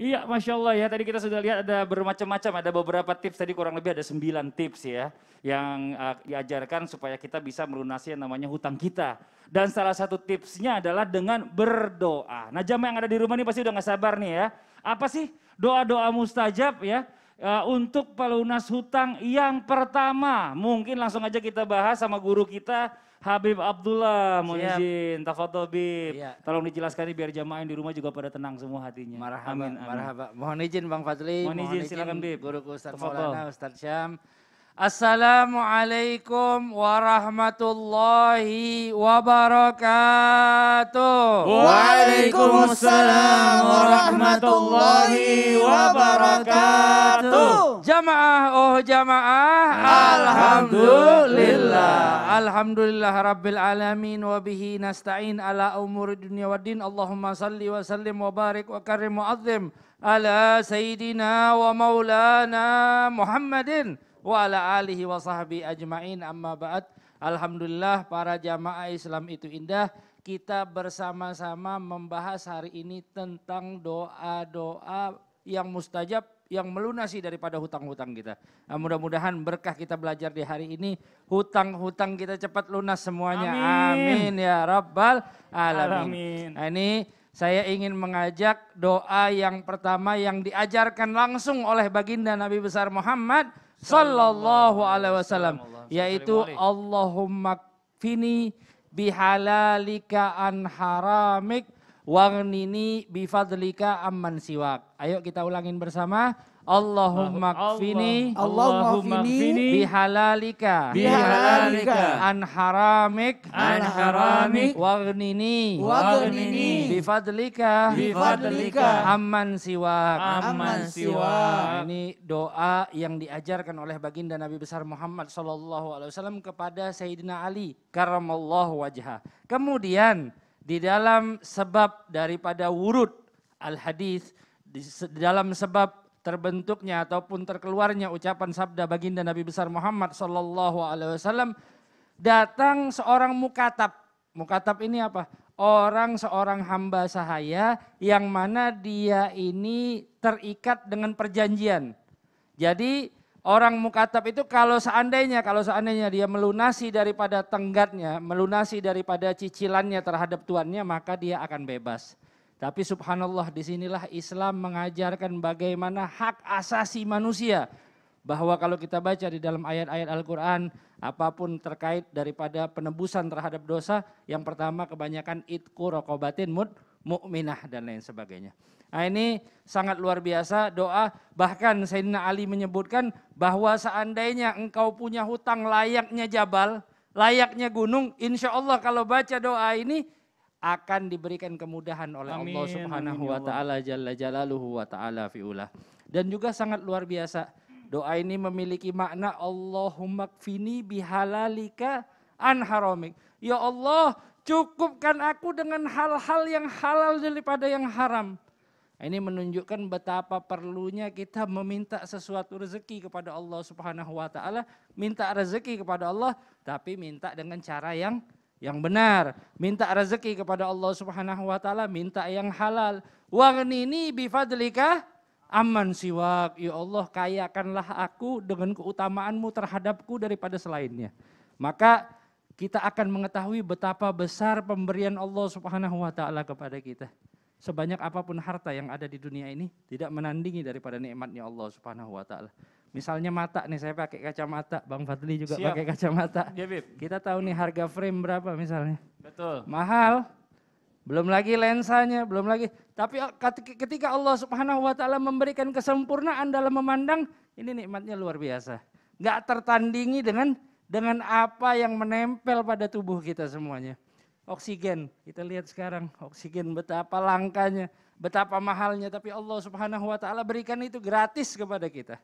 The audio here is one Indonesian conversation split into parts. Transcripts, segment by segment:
Iya, Masya Allah ya. Tadi kita sudah lihat ada bermacam-macam, ada beberapa tips. Tadi kurang lebih ada sembilan tips ya. Yang uh, diajarkan supaya kita bisa melunasi yang namanya hutang kita. Dan salah satu tipsnya adalah dengan berdoa. Nah jamaah yang ada di rumah ini pasti udah gak sabar nih ya. Apa sih doa-doa mustajab ya? Eh, untuk pelunas hutang yang pertama. Mungkin langsung aja kita bahas sama guru kita Habib Abdullah, mohon izin, tafadhol Bib. Iya. Tolong dijelaskan nih biar jamaah di rumah juga pada tenang semua hatinya. Marhaba, amin, marhaba. Mohon izin Bang Fadli, mohon, izin, izin silakan Bib. Guruku Ustaz Maulana, Ustaz Syam. Assalamualaikum warahmatullahi wabarakatuh. Waalaikumsalam warahmatullahi wabarakatuh. Jamaah oh jamaah. Alhamdulillah. Alhamdulillah rabbil alamin wa nasta'in ala umur dunia wa din. Allahumma salli wa sallim wa barik wa karim wa azim ala sayyidina wa maulana Muhammadin wa ala alihi wa sahbihi ajmain amma ba'd. Alhamdulillah para jamaah Islam itu indah. Kita bersama-sama membahas hari ini tentang doa-doa yang mustajab yang melunasi daripada hutang-hutang kita. Nah, mudah-mudahan berkah kita belajar di hari ini, hutang-hutang kita cepat lunas semuanya. Amin, Amin ya rabbal alamin. alamin. Nah, ini saya ingin mengajak doa yang pertama yang diajarkan langsung oleh baginda Nabi besar Muhammad sallallahu alaihi wasallam yaitu Allahumma kfini bihalalika an haramik warnini bifadlika amman siwak. Ayo kita ulangin bersama. Allahumma kfini Allahumma kfini bihalalika bihalalika an haramik an haramik waghnini waghnini bifadlika bifadlika amman siwak amman siwak ini doa yang diajarkan oleh baginda Nabi besar Muhammad sallallahu alaihi wasallam kepada Sayyidina Ali karamallahu wajha kemudian di dalam sebab daripada wurud al-hadis, di dalam sebab terbentuknya ataupun terkeluarnya ucapan sabda baginda Nabi besar Muhammad sallallahu alaihi wasallam datang seorang mukatab. Mukatab ini apa? Orang seorang hamba sahaya yang mana dia ini terikat dengan perjanjian. Jadi Orang mukatab itu kalau seandainya, kalau seandainya dia melunasi daripada tenggatnya, melunasi daripada cicilannya terhadap tuannya, maka dia akan bebas. Tapi subhanallah disinilah Islam mengajarkan bagaimana hak asasi manusia. Bahwa kalau kita baca di dalam ayat-ayat Al-Quran, apapun terkait daripada penebusan terhadap dosa, yang pertama kebanyakan itku rokobatin mud mu'minah dan lain sebagainya. Nah ini sangat luar biasa doa. Bahkan Sayyidina Ali menyebutkan bahwa seandainya engkau punya hutang layaknya jabal, layaknya gunung, insya Allah kalau baca doa ini akan diberikan kemudahan oleh amin, ya Allah Subhanahu wa taala jalla jalaluhu wa taala fiulah. Dan juga sangat luar biasa. Doa ini memiliki makna Allahumma kfini bihalalika anharomik Ya Allah, cukupkan aku dengan hal-hal yang halal daripada yang haram. Ini menunjukkan betapa perlunya kita meminta sesuatu rezeki kepada Allah Subhanahu wa taala, minta rezeki kepada Allah tapi minta dengan cara yang yang benar, minta rezeki kepada Allah Subhanahu wa taala, minta yang halal. Wa ini bifadlika aman siwak. Ya Allah, kayakanlah aku dengan keutamaanmu terhadapku daripada selainnya. Maka kita akan mengetahui betapa besar pemberian Allah Subhanahu wa taala kepada kita sebanyak apapun harta yang ada di dunia ini tidak menandingi daripada nikmatnya Allah Subhanahu wa taala. Misalnya mata nih saya pakai kacamata, Bang Fadli juga Siap. pakai kacamata. Gebit. Kita tahu nih harga frame berapa misalnya. Betul. Mahal. Belum lagi lensanya, belum lagi. Tapi ketika Allah Subhanahu wa taala memberikan kesempurnaan dalam memandang, ini nikmatnya luar biasa. Gak tertandingi dengan dengan apa yang menempel pada tubuh kita semuanya oksigen. Kita lihat sekarang oksigen betapa langkanya, betapa mahalnya. Tapi Allah subhanahu wa ta'ala berikan itu gratis kepada kita.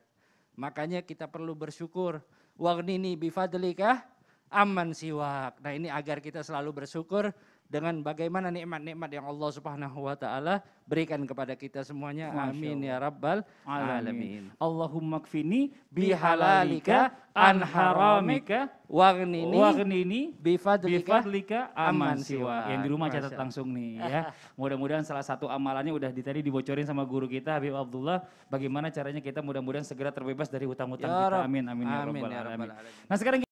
Makanya kita perlu bersyukur. Wagnini bifadlika aman siwak. Nah ini agar kita selalu bersyukur dengan bagaimana nikmat-nikmat yang Allah Subhanahu wa taala berikan kepada kita semuanya. Amin ya rabbal alamin. Allahumma kfini bihalalika an haramika waghnini waghnini bifadlika, fadlika aman siwa. Yang di rumah catat langsung nih ya. Mudah-mudahan salah satu amalannya udah di, tadi dibocorin sama guru kita Habib Abdullah bagaimana caranya kita mudah-mudahan segera terbebas dari hutang-hutang ya kita. Amin amin, amin ya, ya rabbal alamin. Ya Nah, sekarang